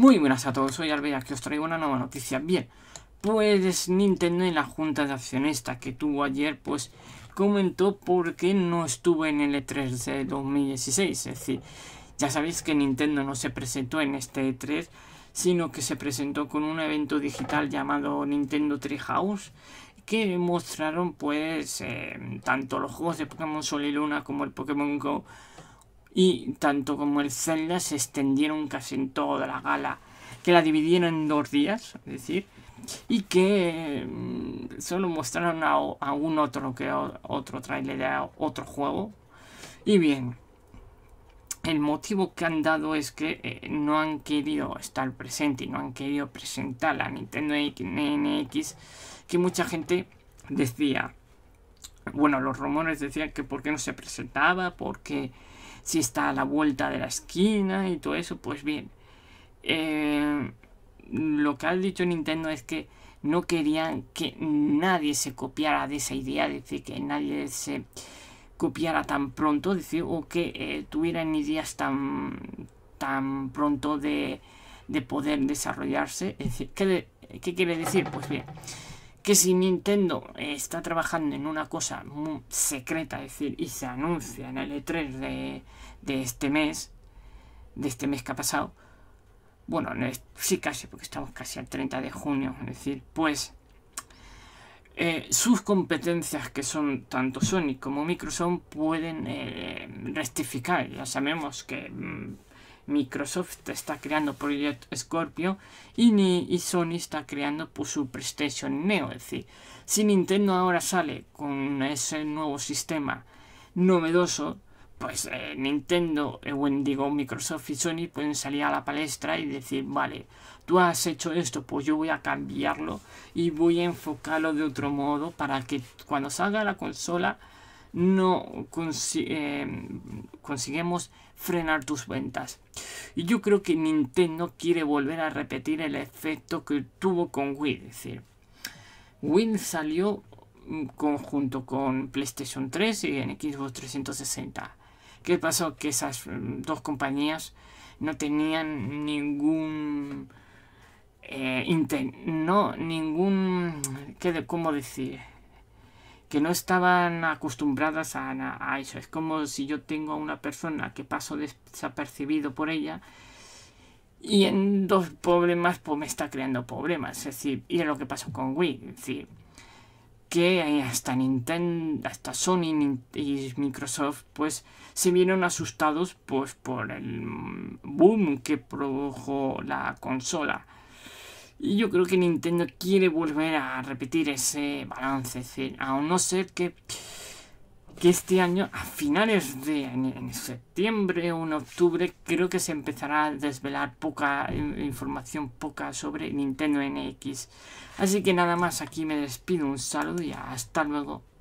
Muy buenas a todos, soy Alvea, que os traigo una nueva noticia. Bien, pues Nintendo en la junta de accionistas que tuvo ayer, pues comentó por qué no estuvo en el E3 de 2016. Es decir, ya sabéis que Nintendo no se presentó en este E3, sino que se presentó con un evento digital llamado Nintendo Treehouse, que mostraron pues eh, tanto los juegos de Pokémon Sol y Luna como el Pokémon Go y tanto como el Zelda se extendieron casi en toda la gala, que la dividieron en dos días, es decir, y que mm, solo mostraron a, un otro que otro trailer de otro juego. Y bien, el motivo que han dado es que eh, no han querido estar presente y no han querido presentar la Nintendo NX que mucha gente decía, bueno, los rumores decían que por qué no se presentaba, porque si está a la vuelta de la esquina y todo eso, pues bien. Eh, lo que ha dicho Nintendo es que no querían que nadie se copiara de esa idea, decir, que nadie se copiara tan pronto, decir, o que eh, tuvieran ideas tan, tan pronto de, de poder desarrollarse. Es decir, ¿qué, ¿qué quiere decir? Pues bien, que si Nintendo está trabajando en una cosa muy secreta, es decir, y se anuncia en el E3 de, este mes, de este mes que ha pasado, bueno, sí casi, porque estamos casi al 30 de junio, es decir, pues eh, sus competencias que son tanto Sony como Microsoft pueden eh, rectificar. Ya sabemos que mm, Microsoft está creando Project Scorpio y, ni, y Sony está creando pues, su PlayStation Neo. Es decir, si Nintendo ahora sale con ese nuevo sistema novedoso, pues eh, Nintendo, eh, digo Microsoft y Sony pueden salir a la palestra y decir, vale, tú has hecho esto, pues yo voy a cambiarlo y voy a enfocarlo de otro modo para que cuando salga la consola no consi eh, mm, consigamos frenar tus ventas. Y yo creo que Nintendo quiere volver a repetir el efecto que tuvo con Wii. Es decir, Wii salió mm, conjunto con PlayStation 3 y en Xbox 360. ¿Qué pasó? Que esas mm, dos compañías no tenían ningún eh, no ningún ¿qué de, cómo decir que no estaban acostumbradas a, eso. Es como si yo tengo a una persona que paso desapercibido por ella y en dos problemas pues me está creando problemas. Es decir, y es lo que pasó con Wii. Es decir, que hasta Nintendo, hasta Sony y Microsoft pues se vieron asustados pues por el boom que produjo la consola. Y yo creo que Nintendo quiere volver a repetir ese balance, a no ser que, que este año, a finales de en septiembre o en octubre, creo que se empezará a desvelar poca eh, información, poca sobre Nintendo NX. Así que nada más, aquí me despido, un saludo y hasta luego.